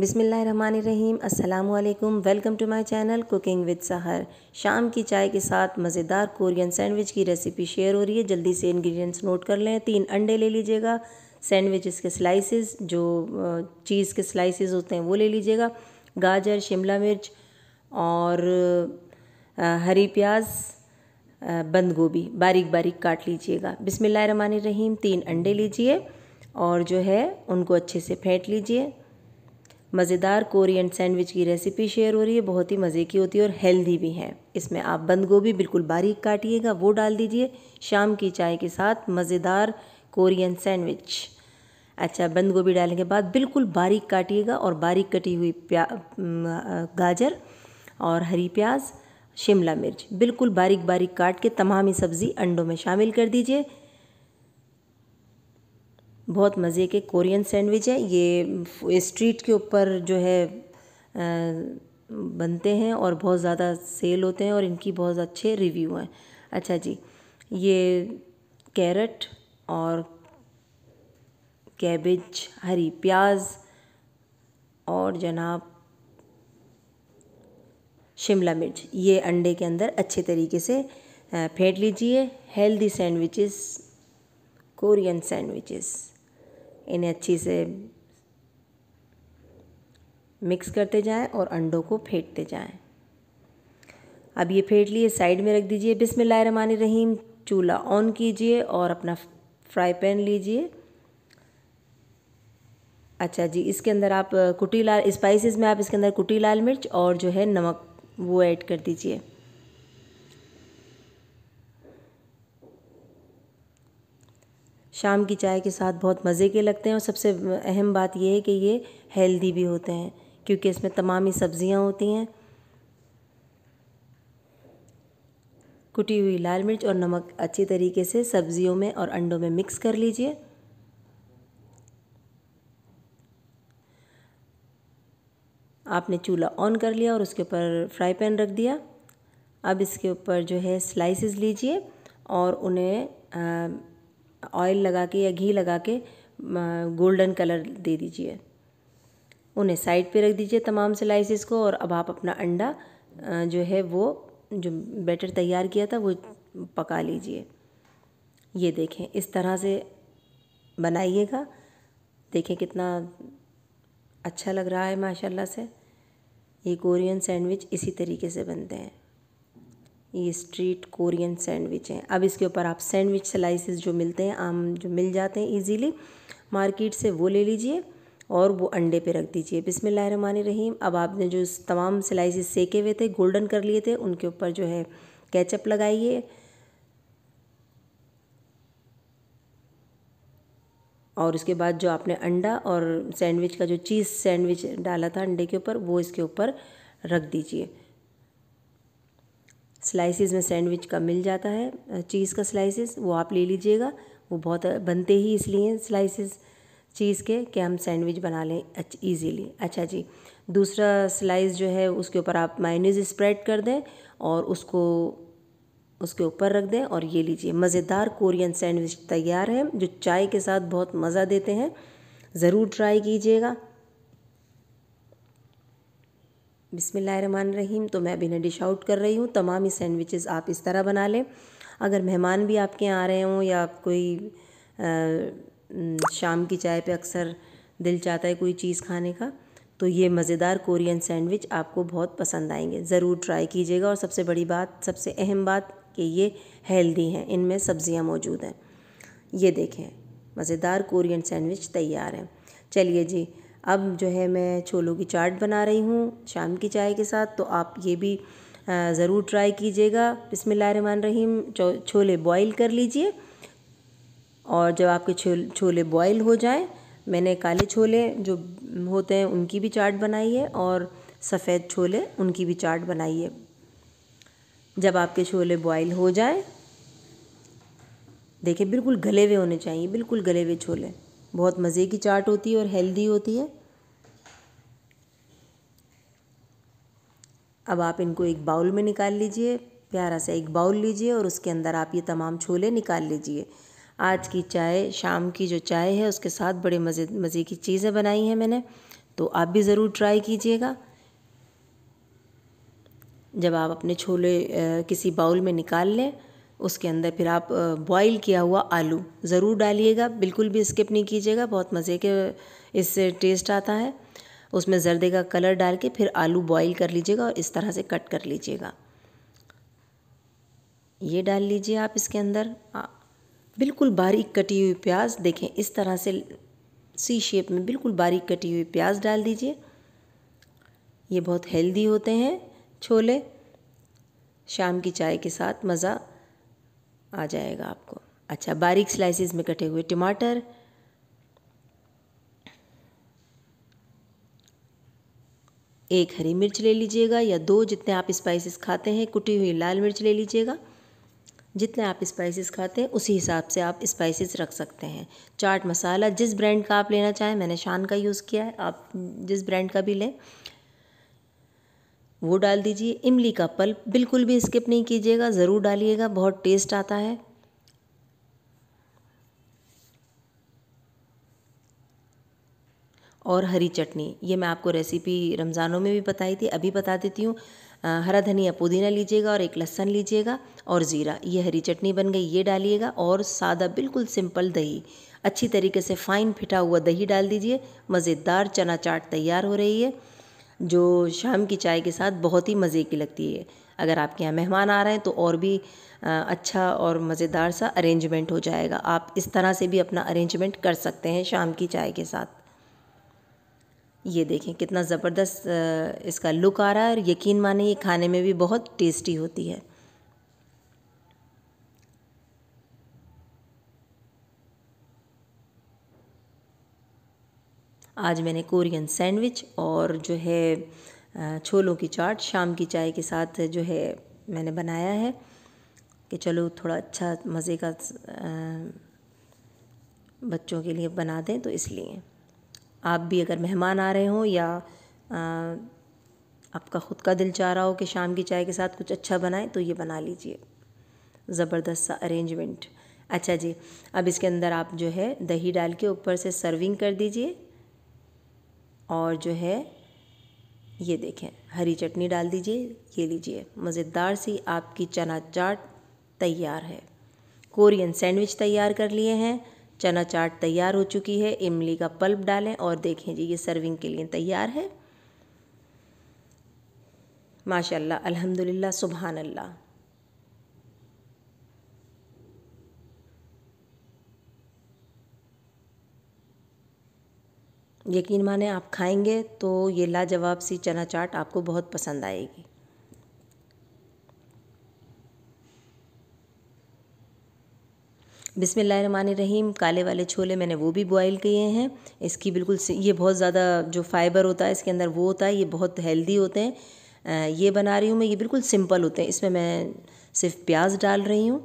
बिसमीम् अल्लाम welcome to my channel cooking with Sahar शाम की चाय के साथ मज़ेदार कोरियन सैंडविच की रेसिपी शेयर हो रही है जल्दी से इंग्रेडिएंट्स नोट कर लें तीन अंडे ले लीजिएगा सैंडविचेस के स्लाइसेस जो चीज़ के स्लाइसेस होते हैं वो ले लीजिएगा गाजर शिमला मिर्च और हरी प्याज बंद गोभी बारीक बारीक काट लीजिएगा रहीम तीन अंडे लीजिए और जो है उनको अच्छे से फेंट लीजिए मज़ेदार कोरियन सैंडविच की रेसिपी शेयर हो रही है बहुत ही मज़े की होती है और हेल्दी भी है इसमें आप बंद गोभी बिल्कुल बारीक काटिएगा वो डाल दीजिए शाम की चाय के साथ मज़ेदार कोरियन सैंडविच अच्छा बंद गोभी डालने के बाद बिल्कुल बारीक काटिएगा और बारीक कटी हुई प्या गाजर और हरी प्याज शिमला मिर्च बिल्कुल बारीक बारीक काट के तमाम ही सब्ज़ी अंडों में शामिल कर दीजिए बहुत मज़े के कोरियन सैंडविच है ये स्ट्रीट के ऊपर जो है बनते हैं और बहुत ज़्यादा सेल होते हैं और इनकी बहुत अच्छे रिव्यू हैं अच्छा जी ये कैरेट और कैबेज हरी प्याज और जनाब शिमला मिर्च ये अंडे के अंदर अच्छे तरीके से फेंट लीजिए हेल्दी सैंडविचेस कोरियन सैंडविचेस इन्हें अच्छी से मिक्स करते जाएं और अंडों को फेंटते जाएं अब ये फेंट लिए साइड में रख दीजिए बिसमिल्लाहमान रहीम चूल्हा ऑन कीजिए और अपना फ्राई पैन लीजिए अच्छा जी इसके अंदर आप कुटी लाल स्पाइसेस में आप इसके अंदर कुटी लाल मिर्च और जो है नमक वो ऐड कर दीजिए शाम की चाय के साथ बहुत मज़े के लगते हैं और सबसे अहम बात यह है कि ये हेल्दी भी होते हैं क्योंकि इसमें तमाम ही सब्ज़ियाँ होती हैं कुटी हुई लाल मिर्च और नमक अच्छी तरीके से सब्जियों में और अंडों में मिक्स कर लीजिए आपने चूल्हा ऑन कर लिया और उसके ऊपर फ्राई पैन रख दिया अब इसके ऊपर जो है स्लाइसेस लीजिए और उन्हें ऑयल लगा के या घी लगा के गोल्डन कलर दे दीजिए उन्हें साइड पे रख दीजिए तमाम स्लाइसिस को और अब आप अपना अंडा जो है वो जो बैटर तैयार किया था वो पका लीजिए ये देखें इस तरह से बनाइएगा देखें कितना अच्छा लग रहा है माशाल्लाह से ये कोरियन सैंडविच इसी तरीके से बनते हैं ये स्ट्रीट कोरियन सैंडविच है अब इसके ऊपर आप सैंडविच स्लाइसिस जो मिलते हैं आम जो मिल जाते हैं ईज़ीली मार्केट से वो ले लीजिए और वो अंडे पे रख दीजिए रन रहीम अब आपने जो तमाम स्लाइसेस सेके हुए थे गोल्डन कर लिए थे उनके ऊपर जो है केचप लगाइए और उसके बाद जो आपने अंडा और सैंडविच का जो चीज़ सैंडविच डाला था अंडे के ऊपर वो इसके ऊपर रख दीजिए स्लाइसिस में सैंडविच का मिल जाता है चीज़ का स्लाइसिस वो आप ले लीजिएगा वो बहुत बनते ही इसलिए स्लाइसिस चीज़ के कि हम सैंडविच बना लें ईजीली अच्छा जी दूसरा स्लाइस जो है उसके ऊपर आप मायनीज स्प्रेड कर दें और उसको उसके ऊपर रख दें और ये लीजिए मज़ेदार कोरियन सैंडविच तैयार है जो चाय के साथ बहुत मज़ा देते हैं ज़रूर ट्राई कीजिएगा रहीम तो मैं बिना डिश आउट कर रही हूँ तमाम ही सैंडविचेस आप इस तरह बना लें अगर मेहमान भी आपके आ रहे हों या कोई आ, शाम की चाय पे अक्सर दिल चाहता है कोई चीज़ खाने का तो ये मज़ेदार कोरियन सैंडविच आपको बहुत पसंद आएंगे ज़रूर ट्राई कीजिएगा और सबसे बड़ी बात सबसे अहम बात कि ये हेल्दी हैं इनमें सब्ज़ियाँ मौजूद हैं ये देखें मज़ेदार कोरियन सैंडविच तैयार हैं चलिए जी अब जो है मैं छोलों की चाट बना रही हूँ शाम की चाय के साथ तो आप ये भी ज़रूर ट्राई कीजिएगा बिसमान रहीम छोले बॉईल कर लीजिए और जब आपके छो, छोले बॉईल हो जाएं मैंने काले छोले जो होते हैं उनकी भी चाट बनाई है और सफ़ेद छोले उनकी भी चाट बनाई है जब आपके छोले बॉईल हो जाएं देखिए बिल्कुल गले हुए होने चाहिए बिल्कुल गले हुए छोले बहुत मज़े की चाट होती है और हेल्दी होती है अब आप इनको एक बाउल में निकाल लीजिए प्यारा सा एक बाउल लीजिए और उसके अंदर आप ये तमाम छोले निकाल लीजिए आज की चाय शाम की जो चाय है उसके साथ बड़े मज़े मज़े की चीज़ें बनाई हैं मैंने तो आप भी ज़रूर ट्राई कीजिएगा जब आप अपने छोले किसी बाउल में निकाल लें उसके अंदर फिर आप बॉईल किया हुआ आलू ज़रूर डालिएगा बिल्कुल भी स्किप नहीं कीजिएगा बहुत मज़े के इससे टेस्ट आता है उसमें जर्दे का कलर डाल के फिर आलू बॉईल कर लीजिएगा और इस तरह से कट कर लीजिएगा ये डाल लीजिए आप इसके अंदर बिल्कुल बारीक कटी हुई प्याज देखें इस तरह से सी शेप में बिल्कुल बारीक कटी हुई प्याज डाल दीजिए ये बहुत हेल्दी होते हैं छोले शाम की चाय के साथ मज़ा आ जाएगा आपको अच्छा बारीक स्लाइसिस में कटे हुए टमाटर एक हरी मिर्च ले लीजिएगा या दो जितने आप स्पाइसेस खाते हैं कुटी हुई लाल मिर्च ले लीजिएगा जितने आप स्पाइसेस खाते हैं उसी हिसाब से आप स्पाइसेस रख सकते हैं चाट मसाला जिस ब्रांड का आप लेना चाहें मैंने शान का यूज़ किया है आप जिस ब्रांड का भी लें वो डाल दीजिए इमली का पल्प बिल्कुल भी स्किप नहीं कीजिएगा ज़रूर डालिएगा बहुत टेस्ट आता है और हरी चटनी ये मैं आपको रेसिपी रमज़ानों में भी बताई थी अभी बता देती हूँ हरा धनिया पुदीना लीजिएगा और एक लहसन लीजिएगा और ज़ीरा ये हरी चटनी बन गई ये डालिएगा और सादा बिल्कुल सिंपल दही अच्छी तरीके से फाइन फिटा हुआ दही डाल दीजिए मज़ेदार चना चाट तैयार हो रही है जो शाम की चाय के साथ बहुत ही मज़े की लगती है अगर आपके यहाँ मेहमान आ रहे हैं तो और भी अच्छा और मज़ेदार सा अरेंजमेंट हो जाएगा आप इस तरह से भी अपना अरेंजमेंट कर सकते हैं शाम की चाय के साथ ये देखें कितना ज़बरदस्त इसका लुक आ रहा है और यकीन माने ये खाने में भी बहुत टेस्टी होती है आज मैंने कोरियन सैंडविच और जो है छोलों की चाट शाम की चाय के साथ जो है मैंने बनाया है कि चलो थोड़ा अच्छा मज़े का बच्चों के लिए बना दें तो इसलिए आप भी अगर मेहमान आ रहे हों या आपका ख़ुद का दिल चाह रहा हो कि शाम की चाय के साथ कुछ अच्छा बनाएं तो ये बना लीजिए ज़बरदस्त सा अरेंजमेंट अच्छा जी अब इसके अंदर आप जो है दही डाल के ऊपर से सर्विंग कर दीजिए और जो है ये देखें हरी चटनी डाल दीजिए ये लीजिए मज़ेदार सी आपकी चना चाट तैयार है कोरियन सैंडविच तैयार कर लिए हैं चना चाट तैयार हो चुकी है इमली का पल्प डालें और देखें जी ये सर्विंग के लिए तैयार है माशाल्लाह अल्हम्दुलिल्लाह सुबहान अल्लाह यकीन माने आप खाएंगे तो ये लाजवाब सी चना चाट आपको बहुत पसंद आएगी बिसमिल्ल रहीम काले वाले छोले मैंने वो भी बॉईल किए हैं इसकी बिल्कुल ये बहुत ज़्यादा जो फाइबर होता है इसके अंदर वो होता है ये बहुत हेल्दी होते हैं ये बना रही हूँ मैं ये बिल्कुल सिंपल होते हैं इसमें मैं सिर्फ प्याज डाल रही हूँ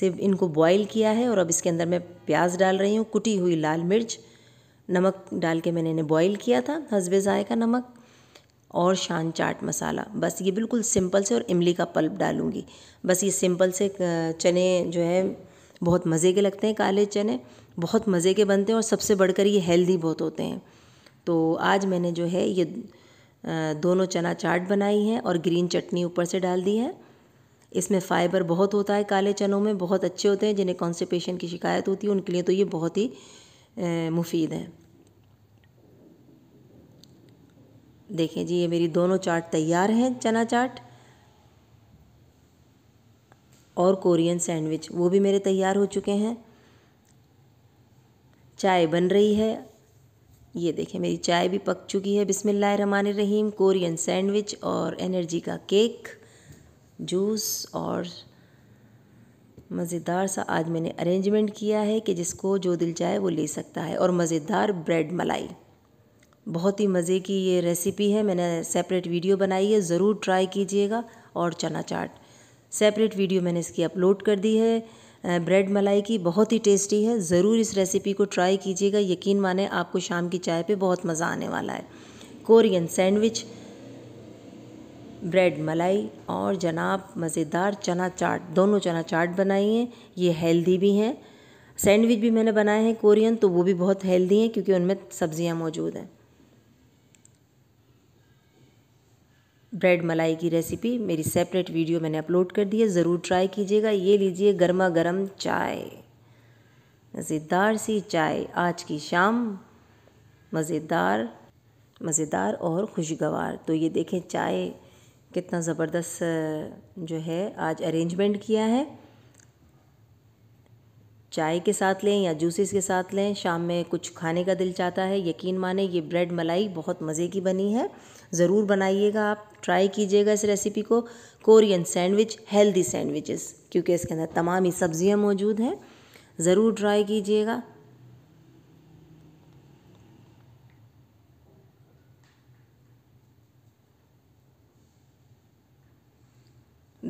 सिर्फ इनको बॉईल किया है और अब इसके अंदर मैं प्याज डाल रही हूँ कुटी हुई लाल मिर्च नमक डाल के मैंने इन्हें बॉईल किया था हसबे ज़ायका नमक और शान चाट मसाला बस ये बिल्कुल सिंपल से और इमली का पल्प डालूँगी बस ये सिंपल से चने जो है बहुत मज़े के लगते हैं काले चने बहुत मज़े के बनते हैं और सबसे बढ़कर ये हेल्दी बहुत होते हैं तो आज मैंने जो है ये दोनों चना चाट बनाई है और ग्रीन चटनी ऊपर से डाल दी है इसमें फ़ाइबर बहुत होता है काले चनों में बहुत अच्छे होते हैं जिन्हें कॉन्स्टिपेशन की शिकायत होती है उनके लिए तो ये बहुत ही मुफीद है देखें जी ये मेरी दोनों चाट तैयार हैं चना चाट और कोरियन सैंडविच वो भी मेरे तैयार हो चुके हैं चाय बन रही है ये देखें मेरी चाय भी पक चुकी है बिसमिल्ल रमान रहीम कोरियन सैंडविच और एनर्जी का केक जूस और मज़ेदार सा आज मैंने अरेंजमेंट किया है कि जिसको जो दिल चाहे वो ले सकता है और मज़ेदार ब्रेड मलाई बहुत ही मज़े की ये रेसिपी है मैंने सेपरेट वीडियो बनाई है ज़रूर ट्राई कीजिएगा और चना चाट सेपरेट वीडियो मैंने इसकी अपलोड कर दी है ब्रेड मलाई की बहुत ही टेस्टी है ज़रूर इस रेसिपी को ट्राई कीजिएगा यकीन माने आपको शाम की चाय पे बहुत मज़ा आने वाला है कोरियन सैंडविच ब्रेड मलाई और जनाब मज़ेदार चना चाट दोनों चना चाट बनाई हैं ये हेल्दी भी हैं सैंडविच भी मैंने बनाए हैं कोरियन तो वो भी बहुत हेल्दी हैं क्योंकि उनमें सब्ज़ियाँ मौजूद हैं ब्रेड मलाई की रेसिपी मेरी सेपरेट वीडियो मैंने अपलोड कर दी है ज़रूर ट्राई कीजिएगा ये लीजिए गर्मा गर्म चाय मज़ेदार सी चाय आज की शाम मज़ेदार मज़ेदार और खुशगवार तो ये देखें चाय कितना ज़बरदस्त जो है आज अरेंजमेंट किया है चाय के साथ लें या जूसेस के साथ लें शाम में कुछ खाने का दिल चाहता है यकीन माने ये ब्रेड मलाई बहुत मज़े की बनी है ज़रूर बनाइएगा आप ट्राई कीजिएगा इस रेसिपी को कोरियन सैंडविच हेल्दी सैंडविचेस क्योंकि इसके अंदर तमाम ही सब्ज़ियाँ मौजूद हैं ज़रूर ट्राई कीजिएगा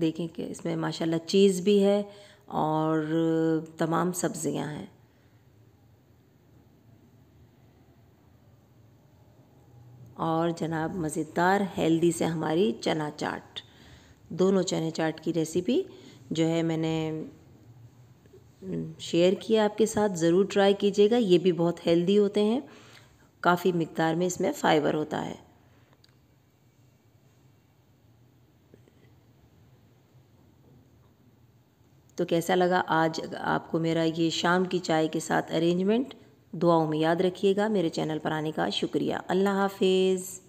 देखें कि इसमें माशाल्लाह चीज़ भी है और तमाम सब्ज़ियां हैं और जनाब मज़ेदार हेल्दी से हमारी चना चाट दोनों चने चाट की रेसिपी जो है मैंने शेयर किया आपके साथ ज़रूर ट्राई कीजिएगा ये भी बहुत हेल्दी होते हैं काफ़ी मकदार में इसमें फ़ाइबर होता है तो कैसा लगा आज आपको मेरा ये शाम की चाय के साथ अरेंजमेंट दुआओं में याद रखिएगा मेरे चैनल पर आने का शुक्रिया अल्लाह हाफिज़